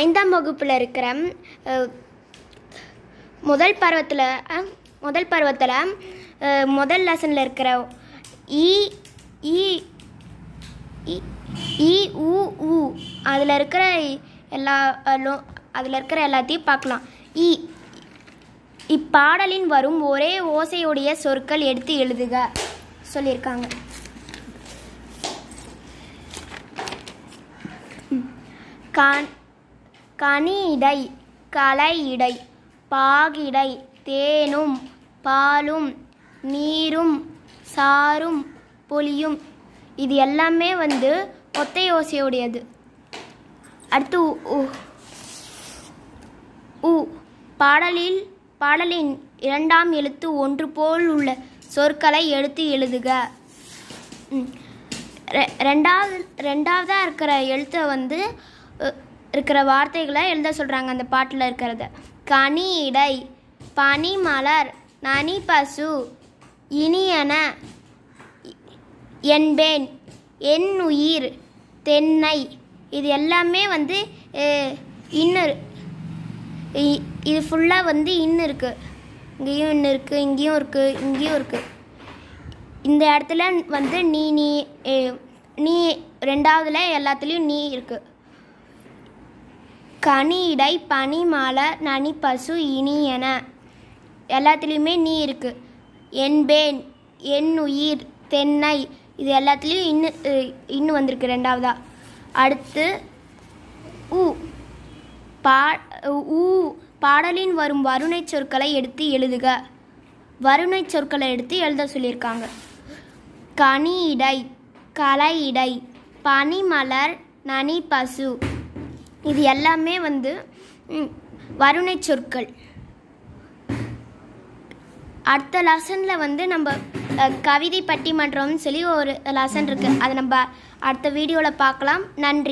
ஐந்தாம் வகுப்பில் இருக்கிற முதல் பருவத்தில் முதல் பருவத்தில் முதல் லெசனில் இருக்கிற இ இ உ உ அதில் இருக்கிற எல்லா அதில் இருக்கிற எல்லாத்தையும் பார்க்கலாம் இ இப்பாடலின் வரும் ஒரே ஓசையுடைய சொற்கள் எடுத்து எழுதுக சொல்லியிருக்காங்க கான் கனியிடை களையிடை பாகிடை தேனும் பாலும் நீரும் சாரும் பொலியும் இது எல்லாமே வந்து ஒத்தை ஓசையுடையது அடுத்து உ பாடலில் பாடலின் இரண்டாம் எழுத்து ஒன்று போல் உள்ள சொற்களை எடுத்து எழுதுக ரெண்டாவது ரெண்டாவதாக இருக்கிற எழுத்தை வந்து இருக்கிற வார்த்தைகளை எழுத சொல்கிறாங்க அந்த பாட்டில் இருக்கிறத கனி இடை பனி மலர் நனி பசு இனியன என்பேன் என் உயிர் தென்னை இது எல்லாமே வந்து இன்னொரு இது ஃபுல்லாக வந்து இன்னும் இருக்குது இங்கேயும் இன்னும் இருக்குது இங்கேயும் இருக்குது இங்கேயும் இருக்குது இந்த இடத்துல வந்து நீ நீ நீ ரெண்டாவதுல எல்லாத்துலேயும் நீ இருக்குது கனியிடை பனிமாலை நனிப்பசு இனியன எல்லாத்துலேயுமே நீ இருக்குது என்பேன் என் உயிர் தென்னை இது எல்லாத்துலேயும் இன்னும் இன்னும் வந்திருக்கு ரெண்டாவதா அடுத்து உ பா ஊ பாடலின் வரும் வருணை சொற்களை எடுத்து எழுதுக வருணை சொற்களை எடுத்து எழுத சொல்லியிருக்காங்க கனியிடை கலையிடை பனிமலர் நனி பசு இது எல்லாமே வந்து வருணை சொற்கள் அடுத்த லெசனில் வந்து நம்ம கவிதை பட்டிமன்றம்னு சொல்லி ஒரு லெசன் இருக்குது அதை நம்ம அடுத்த வீடியோவில் பார்க்கலாம் நன்றி